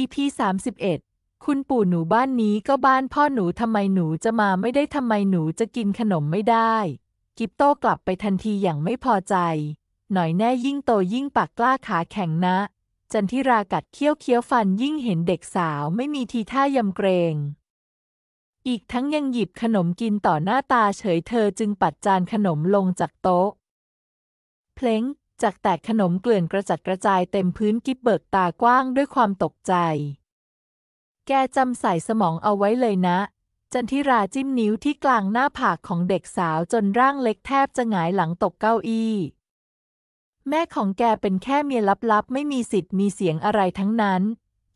EP 31 คุณปู่หนูบ้านนี้ก็บ้านพ่อหนูทำไมหนูจะมาไม่ได้ทำไมหนูจะกินขนมไม่ได้ กิปโต้กลับไปทันทีอย่างไม่พอใจ หน่อยแน่ยิ่งโตยิ่งปากกล้าขาแข็งนะ จันทิรากัดเคี้ยวเคี้ยวฟันยิ่งเห็นเด็กสาวไม่มีทีท่ายำเกรง อีกทั้งยังหยิบขนมกินต่อหน้าตาเฉยเธอจึงปัดจานขนมลงจากโต๊ะเพลงจากแตกขนมเกลื่อนกระจัดกระจายเต็มพื้นกิบเบิกตากว้างด้วยความตกใจ แกจำใส่สมองเอาไว้เลยนะ จันทิราจิ้มนิ้วที่กลางหน้าผากของเด็กสาวจนร่างเล็กแทบจะหงายหลังตกเก้าอี้ แม่ของแกเป็นแค่เมียลับ ๆ ไม่มีสิทธิ์มีเสียงอะไรทั้งนั้น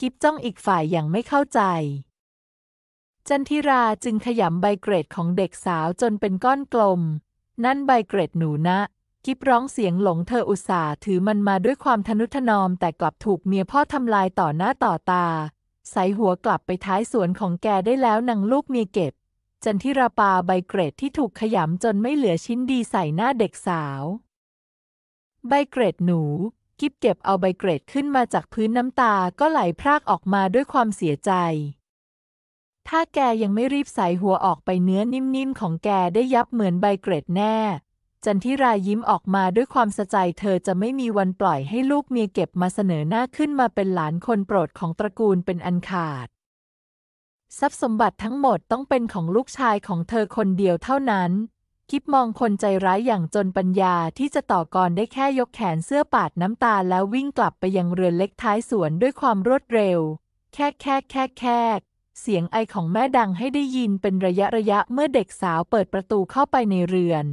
กิบจ้องอีกฝ่ายอย่างไม่เข้าใจ จันทิราจึงขยำใบเกรดของเด็กสาวจนเป็นก้อนกลม นั่นใบเกรดหนูนะกิบร้องเสียงหลงเธออุตส่าห์ถือมันมาด้วยความทนุถนอม แต่กลับถูกเมียพ่อทำลายต่อหน้าต่อตา ใส่หัวกลับไปท้ายสวนของแกได้แล้วนางลูกเมียเก็บ จันทิราปาใบเกรดที่ถูกขยำจนไม่เหลือชิ้นดีใส่หน้าเด็กสาว ใบเกรดหนูกิบเก็บเอาใบเกรดขึ้นมาจากพื้นน้ำตา ก็ไหลพรากออกมาด้วยความเสียใจ ถ้าแกยังไม่รีบใส่หัวออกไปเนื้อนิ่มๆของแกได้ยับเหมือนใบเกรดแน่จันทิรายิ้มออกมาด้วยความสะใจเธอจะไม่มีวันปล่อยให้ลูกเมียเก็บมาเสนอหน้าขึ้นมาเป็นหลานคนโปรดของตระกูลเป็นอันขาด ทรัพย์สมบัติทั้งหมดต้องเป็นของลูกชายของเธอคนเดียวเท่านั้น คิดมองคนใจร้ายอย่างจนปัญญาที่จะต่อกรได้แค่ยกแขนเสื้อปาดน้ำตาแล้ววิ่งกลับไปยังเรือนเล็กท้ายสวนด้วยความรวดเร็ว แค่แค่แค่แค่เสียงไอของแม่ดังให้ได้ยินเป็นระยะระยะเมื่อเด็กสาวเปิดประตูเข้าไปในเรือน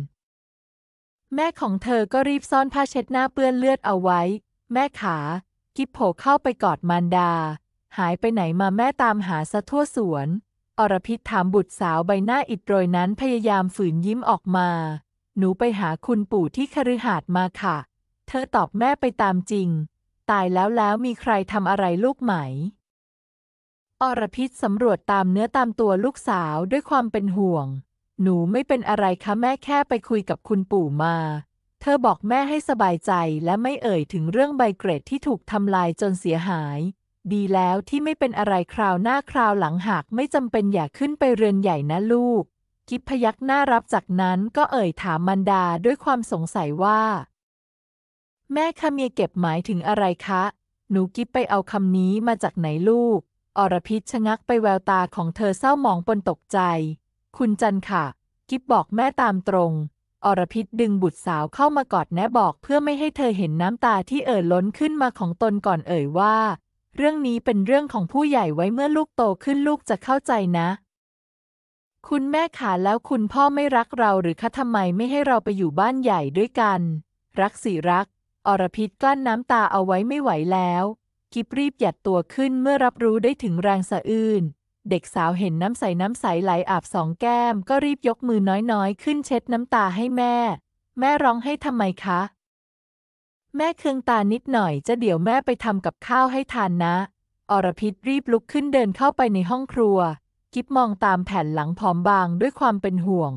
แม่ของเธอก็รีบซ่อนผ้าเช็ดหน้าเปื้อนเลือดเอาไว้ แม่ขา กิบโผล่เข้าไปกอดมารดา หายไปไหนมาแม่ตามหาซะทั่วสวน อรพิษถามบุตรสาวใบหน้าอิดโรยนั้นพยายามฝืนยิ้มออกมา หนูไปหาคุณปู่ที่คฤหาสน์มาค่ะ เธอตอบแม่ไปตามจริง ตายแล้วแล้วมีใครทำอะไรลูกไหม อรพิษสำรวจตามเนื้อตามตัวลูกสาวด้วยความเป็นห่วงหนูไม่เป็นอะไรคะแม่แค่ไปคุยกับคุณปู่มา เธอบอกแม่ให้สบายใจและไม่เอ่ยถึงเรื่องใบเกรดที่ถูกทำลายจนเสียหาย ดีแล้วที่ไม่เป็นอะไรคราวหน้าคราวหลังหากไม่จำเป็นอย่าขึ้นไปเรือนใหญ่นะลูก กิฟพยักหน้ารับจากนั้นก็เอ่ยถามมันดาด้วยความสงสัยว่า แม่คะเมียเก็บหมายถึงอะไรคะ หนูกิฟไปเอาคำนี้มาจากไหนลูก อรพิชชะงักไปแววตาของเธอเศร้าหมองปนตกใจคุณจันค่ะกิฟบอกแม่ตามตรง อรพิษดึงบุตรสาวเข้ามากอดแนะบอกเพื่อไม่ให้เธอเห็นน้ำตาที่เอ่อล้นขึ้นมาของตนก่อนเอ่ยว่า เรื่องนี้เป็นเรื่องของผู้ใหญ่ไว้เมื่อลูกโตขึ้นลูกจะเข้าใจนะ คุณแม่ขาแล้วคุณพ่อไม่รักเราหรือคะทำไมไม่ให้เราไปอยู่บ้านใหญ่ด้วยกัน รักสิรัก อรพิษกลั้นน้ำตาเอาไว้ไม่ไหวแล้ว กิบรีบหยัดตัวขึ้นเมื่อรับรู้ได้ถึงแรงสะอื้นเด็กสาวเห็นน้ำใสน้ำใสไหลอาบสองแก้ม ก็รีบยกมือน้อยๆ ขึ้นเช็ดน้ำตาให้แม่ แม่ร้องให้ทำไมคะ แม่เคืองตานิดหน่อยจะเดี๋ยวแม่ไปทำกับข้าวให้ทานนะ อรพิษรีบลุกขึ้นเดินเข้าไปในห้องครัว กิฟมองตามแผ่นหลังผอมบางด้วยความเป็นห่วง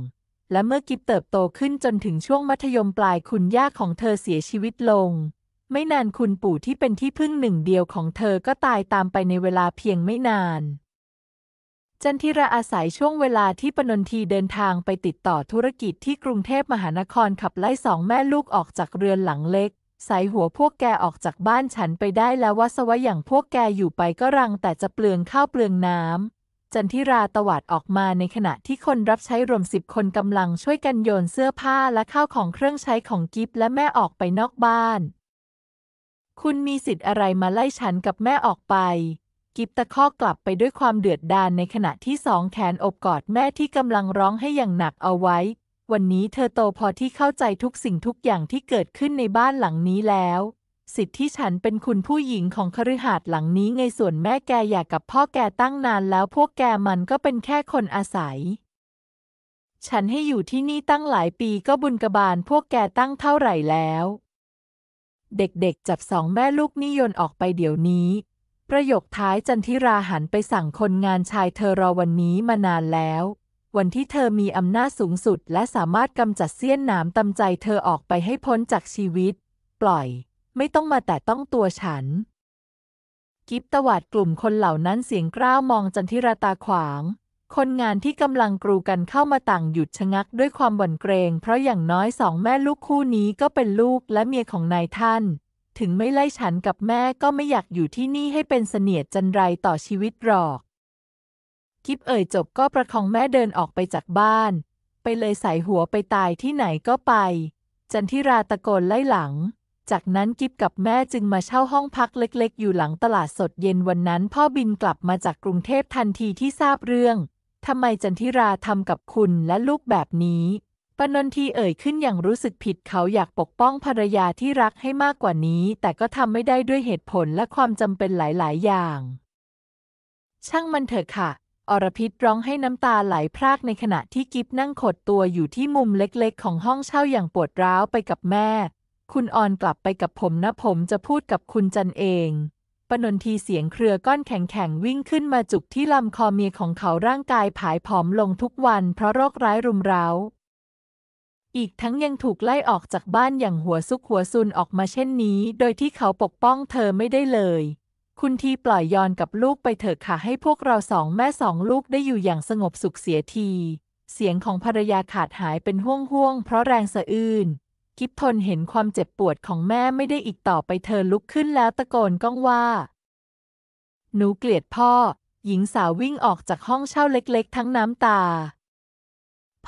และเมื่อกิฟเติบโตขึ้นจนถึงช่วงมัธยมปลายคุณย่าของเธอเสียชีวิตลง ไม่นานคุณปู่ที่เป็นที่พึ่งหนึ่งเดียวของเธอก็ตายตามไปในเวลาเพียงไม่นานจันทิราอาศัยช่วงเวลาที่ปนนทีเดินทางไปติดต่อธุรกิจที่กรุงเทพมหานครขับไล่สองแม่ลูกออกจากเรือนหลังเล็กสายหัวพวกแกออกจากบ้านฉันไปได้แล้ววัสวะอย่างพวกแกอยู่ไปก็รังแต่จะเปลืองข้าวเปลืองน้ำจันทิราตวาดออกมาในขณะที่คนรับใช้รวมสิบคนกำลังช่วยกันโยนเสื้อผ้าและข้าวของเครื่องใช้ของกิฟและแม่ออกไปนอกบ้าน คุณมีสิทธิ์อะไรมาไล่ฉันกับแม่ออกไปกิฟตะคอกกลับไปด้วยความเดือดดาลในขณะที่สองแขนอบกอดแม่ที่กำลังร้องให้อย่างหนักเอาไว้ วันนี้เธอโตพอที่เข้าใจทุกสิ่งทุกอย่างที่เกิดขึ้นในบ้านหลังนี้แล้ว สิทธิที่ฉันเป็นคุณผู้หญิงของคฤหาสน์หลังนี้ไงส่วนแม่แกอยากกับพ่อแกตั้งนานแล้วพวกแกมันก็เป็นแค่คนอาศัย ฉันให้อยู่ที่นี่ตั้งหลายปีก็บุญกบาลพวกแกตั้งเท่าไหร่แล้ว เด็กๆจับสองแม่ลูกนี่โยนออกไปเดี๋ยวนี้ประโยคท้ายจันทิราหันไปสั่งคนงานชายเธอรอวันนี้มานานแล้ว วันที่เธอมีอำนาจสูงสุดและสามารถกำจัดเสี้ยนหนามตำใจเธอออกไปให้พ้นจากชีวิต ปล่อย ไม่ต้องมาแต่ต้องตัวฉันกิฟตวาดกลุ่มคนเหล่านั้นเสียงกร้าวมองจันทิราตาขวาง คนงานที่กำลังกรูกันเข้ามาต่างหยุดชะงักด้วยความบ่นเกรง เพราะอย่างน้อยสองแม่ลูกคู่นี้ก็เป็นลูกและเมียของนายท่านถึงไม่ไล่ฉันกับแม่ก็ไม่อยากอยู่ที่นี่ให้เป็นเสนียดจันไรต่อชีวิตหรอกกิฟเอ่ยจบก็ประคองแม่เดินออกไปจากบ้าน ไปเลยใส่หัวไปตายที่ไหนก็ไป จันทิราตะโกนไล่หลัง จากนั้นกิฟกับแม่จึงมาเช่าห้องพักเล็ก ๆ อยู่หลังตลาดสดเย็นวันนั้น พ่อบินกลับมาจากกรุงเทพทันทีที่ทราบเรื่อง ทำไมจันทิราทำกับคุณและลูกแบบนี้ปนนทีเอ่ยขึ้นอย่างรู้สึกผิดเขาอยากปกป้องภรรยาที่รักให้มากกว่านี้ แต่ก็ทำไม่ได้ด้วยเหตุผลและความจำเป็นหลายๆ อย่าง ช่างมันเถอะค่ะ อรพิษร้องให้น้ำตาไหลพรากในขณะที่กิฟนั่งขดตัวอยู่ที่มุมเล็กๆ ของห้องเช่าอย่างปวดร้าวไปกับแม่ คุณออนกลับไปกับผมนะผมจะพูดกับคุณจันเอง ปนนทีเสียงเครือก้อนแข็งๆวิ่งขึ้นมาจุกที่ลำคอเมียของเขาร่างกายผายผอมลงทุกวัน เพราะโรคร้ายรุมเร้าอีกทั้งยังถูกไล่ออกจากบ้านอย่างหัวซุกหัวซุนออกมาเช่นนี้ โดยที่เขาปกป้องเธอไม่ได้เลย คุณทีปล่อยยอนกับลูกไปเถอะค่ะให้พวกเราสองแม่สองลูกได้อยู่อย่างสงบสุขเสียที เสียงของภรรยาขาดหายเป็นห่วงห่วงเพราะแรงสะอื้นกิฟทนเห็นความเจ็บปวดของแม่ไม่ได้อีกต่อไปเธอลุกขึ้นแล้วตะโกนก้องว่า หนูเกลียดพ่อ หญิงสาววิ่งออกจากห้องเช่าเล็ก ๆ ทั้งน้ำตา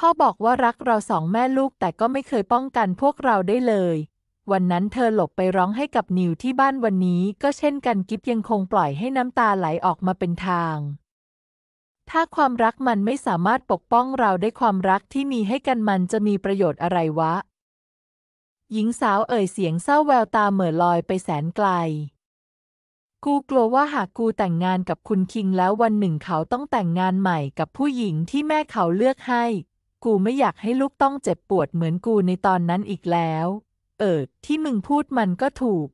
พ่อบอกว่ารักเราสองแม่ลูกแต่ก็ไม่เคยป้องกันพวกเราได้เลย วันนั้นเธอหลบไปร้องให้กับนิวที่บ้านวันนี้ ก็เช่นกันกิฟยังคงปล่อยให้น้ำตาไหลออกมาเป็นทาง ถ้าความรักมันไม่สามารถปกป้องเราได้ความรักที่มีให้กันมันจะมีประโยชน์อะไรวะ หญิงสาวเอ่ยเสียงเศร้าแววตาเหม่อลอยไปแสนไกล กูกลัวว่าหากกูแต่งงานกับคุณคิงแล้ววันหนึ่งเขาต้องแต่งงานใหม่กับผู้หญิงที่แม่เขาเลือกให้กูไม่อยากให้ลูกต้องเจ็บปวดเหมือนกูในตอนนั้นอีกแล้ว เออ ที่มึงพูดมันก็ถูก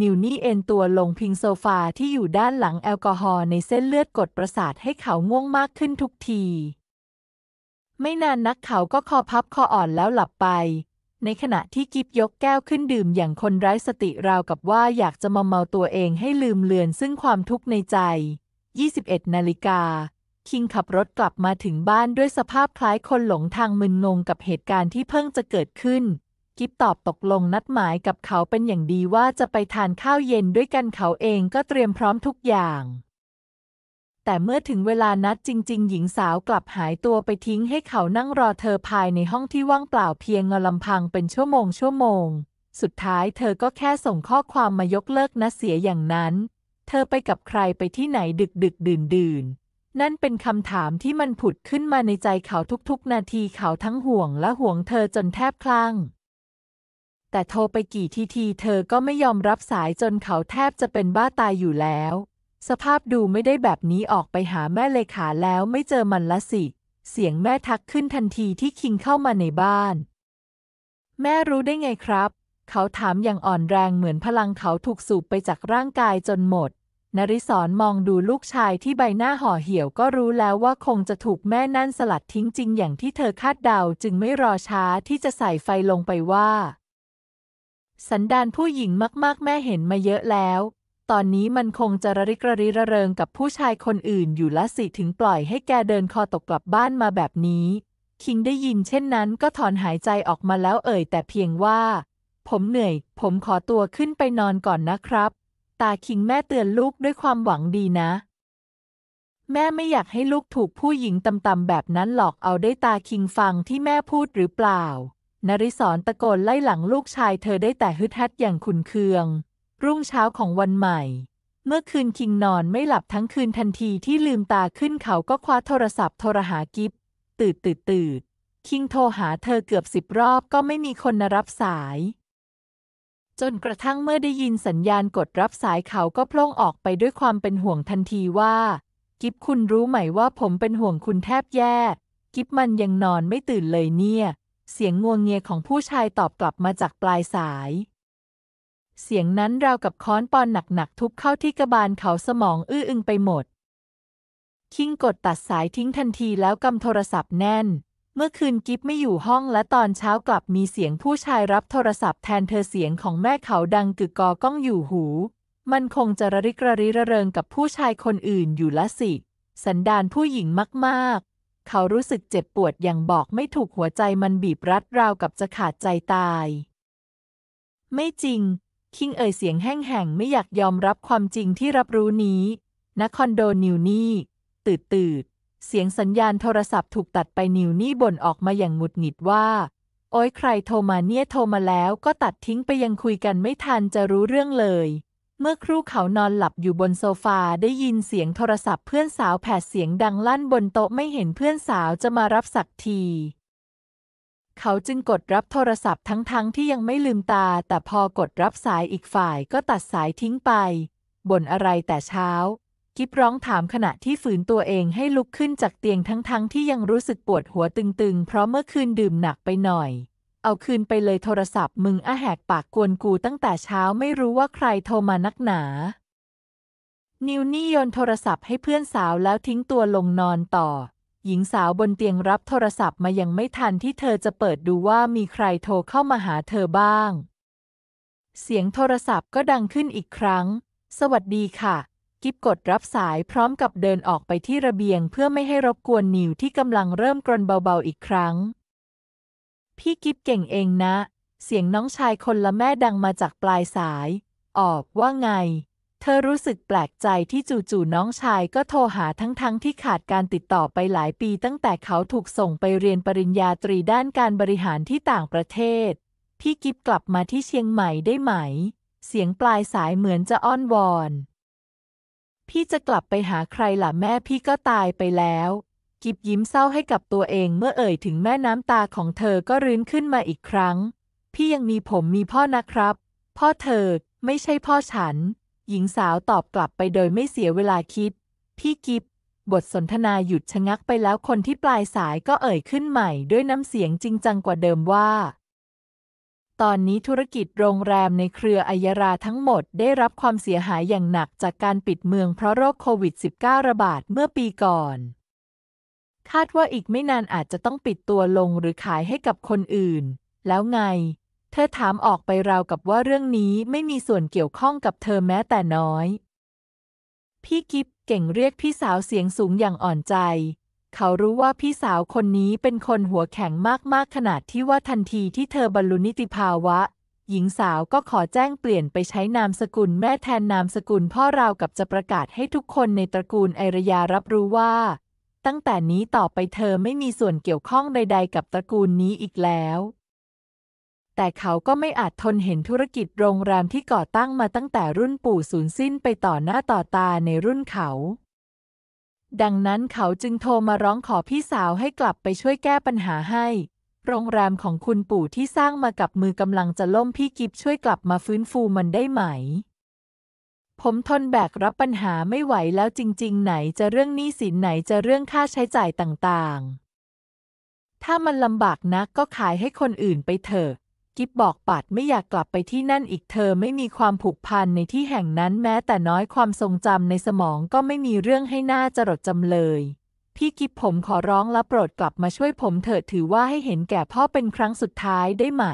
นิวนี่เอนตัวลงพิงโซฟาที่อยู่ด้านหลังแอลกอฮอล์ในเส้นเลือดกดประสาทให้เขาง่วงมากขึ้นทุกที ไม่นานนักเขาก็คอพับคออ่อนแล้วหลับไป ในขณะที่กิฟยกแก้วขึ้นดื่มอย่างคนไร้สติราวกับว่าอยากจะมาเมาตัวเองให้ลืมเลือนซึ่งความทุกข์ในใจ 21นาฬิกาคิงขับรถกลับมาถึงบ้านด้วยสภาพคล้ายคนหลงทางมึนงงกับเหตุการณ์ที่เพิ่งจะเกิดขึ้น กิฟตอบตกลงนัดหมายกับเขาเป็นอย่างดีว่าจะไปทานข้าวเย็นด้วยกันเขาเองก็เตรียมพร้อมทุกอย่าง แต่เมื่อถึงเวลานัดจริงๆ หญิงสาวกลับหายตัวไปทิ้งให้เขานั่งรอเธอภายในห้องที่ว่างเปล่าเพียงเงาลำพังเป็นชั่วโมงชั่วโมง สุดท้ายเธอก็แค่ส่งข้อความมายกเลิกนะเสียอย่างนั้น เธอไปกับใครไปที่ไหนดึกดึกดื่นดื่นนั่นเป็นคำถามที่มันผุดขึ้นมาในใจเขาทุกๆ นาทีเขาทั้งห่วงและห่วงเธอจนแทบคลั่งแต่โทรไปกี่ทีทีเธอก็ไม่ยอมรับสายจนเขาแทบจะเป็นบ้าตายอยู่แล้ว สภาพดูไม่ได้แบบนี้ออกไปหาแม่เลขาแล้วไม่เจอมันละสิ เสียงแม่ทักขึ้นทันทีที่คิงเข้ามาในบ้าน แม่รู้ได้ไงครับ เขาถามอย่างอ่อนแรงเหมือนพลังเขาถูกสูบไปจากร่างกายจนหมดนริศรมองดูลูกชายที่ใบหน้าห่อเหี่ยวก็รู้แล้วว่าคงจะถูกแม่นั่นสลัดทิ้ง จริงอย่างที่เธอคาดเดาจึงไม่รอช้าที่จะใส่ไฟลงไปว่า สันดานผู้หญิงมากๆแม่เห็นมาเยอะแล้ว ตอนนี้มันคงจะระริกระริระเริงกับผู้ชายคนอื่นอยู่ละสิถึงปล่อยให้แกเดินคอตกกลับบ้านมาแบบนี้ คิงได้ยินเช่นนั้นก็ถอนหายใจออกมาแล้วเอ่ยแต่เพียงว่า ผมเหนื่อย ผมขอตัวขึ้นไปนอนก่อนนะครับตาคิงแม่เตือนลูกด้วยความหวังดีนะ แม่ไม่อยากให้ลูกถูกผู้หญิงตำตำแบบนั้นหลอกเอาได้ตาคิงฟังที่แม่พูดหรือเปล่า นริศรตะโกนไล่หลังลูกชายเธอได้แต่ฮึดฮัดอย่างขุนเคือง รุ่งเช้าของวันใหม่ เมื่อคืนคิงนอนไม่หลับทั้งคืนทันทีที่ลืมตาขึ้นเขาก็คว้าโทรศัพท์โทรหากิฟตื่นตื่นตื่นคิงโทรหาเธอเกือบสิบรอบก็ไม่มีคนรับสายจนกระทั่งเมื่อได้ยินสัญญาณกดรับสายเขาก็พล่งออกไปด้วยความเป็นห่วงทันทีว่า กิฟคุณรู้ไหมว่าผมเป็นห่วงคุณแทบแย่ กิฟมันยังนอนไม่ตื่นเลยเนี่ย เสียงงวงเงียของผู้ชายตอบกลับมาจากปลายสาย เสียงนั้นราวกับค้อนปอนหนักๆทุบเข้าที่กระบาลเขาสมองอื้ออึงไปหมด คิงกดตัดสายทิ้งทันทีแล้วกำโทรศัพท์แน่นเมื่อคืนกิฟไม่อยู่ห้องและตอนเช้ากลับมีเสียงผู้ชายรับโทรศัพท์แทนเธอเสียงของแม่เขาดังกึกกอก้องอยู่หู มันคงจะระริกระริระเริงกับผู้ชายคนอื่นอยู่ละสิ สันดานผู้หญิงมากๆ เขารู้สึกเจ็บปวดอย่างบอกไม่ถูกหัวใจมันบีบรัดราวกับจะขาดใจตาย ไม่จริง คิงเอ่ยเสียงแห้งๆไม่อยากยอมรับความจริงที่รับรู้นี้ณคอนโดนิวนี่ตืดตืดเสียงสัญญาณโทรศัพท์ถูกตัดไปนิวนี่บ่นออกมาอย่างหงุดหงิดว่า โอ้ยใครโทรมาเนี่ยโทรมาแล้วก็ตัดทิ้งไปยังคุยกันไม่ทันจะรู้เรื่องเลย เมื่อครู่เขานอนหลับอยู่บนโซฟาได้ยินเสียงโทรศัพท์เพื่อนสาวแผดเสียงดังลั่นบนโต๊ะไม่เห็นเพื่อนสาวจะมารับสักที เขาจึงกดรับโทรศัพท์ทั้งๆทที่ยังไม่ลืมตา แต่พอกดรับสายอีกฝ่ายก็ตัดสายทิ้งไปบ่นอะไรแต่เช้ากิฟร้องถามขณะที่ฝืนตัวเองให้ลุกขึ้นจากเตียงทั้งๆทที่ยังรู้สึกปวดหัวตึงๆ เพราะเมื่อคืนดื่มหนักไปหน่อย เอาคืนไปเลยโทรศัพท์มึงอาแหกปากกวนกูตั้งแต่เช้าไม่รู้ว่าใครโทรมานักหนา นิวนี่โยนโทรศัพท์ให้เพื่อนสาวแล้วทิ้งตัวลงนอนต่อ หญิงสาวบนเตียงรับโทรศัพท์มายังไม่ทันที่เธอจะเปิดดูว่ามีใครโทรเข้ามาหาเธอบ้าง เสียงโทรศัพท์ก็ดังขึ้นอีกครั้ง สวัสดีค่ะกิฟกดรับสายพร้อมกับเดินออกไปที่ระเบียง เพื่อไม่ให้รบกวนนิว ที่กำลังเริ่มกรนเบาๆอีกครั้ง พี่กิฟเก่งเองนะ เสียงน้องชายคนละแม่ดังมาจากปลายสาย ออกว่าไง เธอรู้สึกแปลกใจที่จู่ๆน้องชายก็โทรหาทั้งๆทที่ขาดการติดต่อไปหลายปีตั้งแต่เขาถูกส่งไปเรียนปริญญาตรีด้านการบริหารที่ต่างประเทศ พี่กิฟกลับมาที่เชียงใหม่ได้ไหม เสียงปลายสายเหมือนจะอ้อนวอนพี่จะกลับไปหาใครล่ะแม่พี่ก็ตายไปแล้ว กิบยิ้มเศร้าให้กับตัวเอง เมื่อเอ่ยถึงแม่น้ำตาของเธอก็รื้นขึ้นมาอีกครั้ง พี่ยังมีผมมีพ่อนะครับ พ่อเธอไม่ใช่พ่อฉัน หญิงสาวตอบกลับไปโดยไม่เสียเวลาคิด พี่กิบบทสนทนาหยุดชะงักไปแล้วคนที่ปลายสายก็เอ่ยขึ้นใหม่ด้วยน้ำเสียงจริงจังกว่าเดิมว่าตอนนี้ธุรกิจโรงแรมในเครืออัยราทั้งหมดได้รับความเสียหายอย่างหนักจากการปิดเมืองเพราะโรคโควิด -19 ระบาดเมื่อปีก่อน คาดว่าอีกไม่นานอาจจะต้องปิดตัวลงหรือขายให้กับคนอื่น แล้วไง เธอถามออกไปราวกับว่าเรื่องนี้ไม่มีส่วนเกี่ยวข้องกับเธอแม้แต่น้อย พี่กิฟเก่งเรียกพี่สาวเสียงสูงอย่างอ่อนใจเขารู้ว่าพี่สาวคนนี้เป็นคนหัวแข็งมากๆ ขนาดที่ว่าทันทีที่เธอบรรลุนิติภาวะ หญิงสาวก็ขอแจ้งเปลี่ยนไปใช้นามสกุลแม่แทนนามสกุลพ่อราวกับจะประกาศให้ทุกคนในตระกูลไอรยารับรู้ว่า ตั้งแต่นี้ต่อไปเธอไม่มีส่วนเกี่ยวข้องใดๆ กับตระกูลนี้อีกแล้ว แต่เขาก็ไม่อาจทนเห็นธุรกิจโรงแรมที่ก่อตั้งมาตั้งแต่รุ่นปู่สูญสิ้นไปต่อหน้าต่อตาในรุ่นเขาดังนั้นเขาจึงโทรมาร้องขอพี่สาวให้กลับไปช่วยแก้ปัญหาให้ โรงแรมของคุณปู่ที่สร้างมากับมือกำลังจะล่มพี่กิฟช่วยกลับมาฟื้นฟูมันได้ไหม ผมทนแบกรับปัญหาไม่ไหวแล้วจริงๆไหนจะเรื่องหนี้สินไหนจะเรื่องค่าใช้จ่ายต่างๆ ถ้ามันลำบากนักก็ขายให้คนอื่นไปเถอะกิฟบอกปัดไม่อยากกลับไปที่นั่นอีกเธอไม่มีความผูกพันในที่แห่งนั้นแม้แต่น้อยความทรงจำในสมองก็ไม่มีเรื่องให้หน่าจรดจำเลย พี่กิฟผมขอร้องและโปรดกลับมาช่วยผมเถิดถือว่าให้เห็นแก่พ่อเป็นครั้งสุดท้ายได้ไหม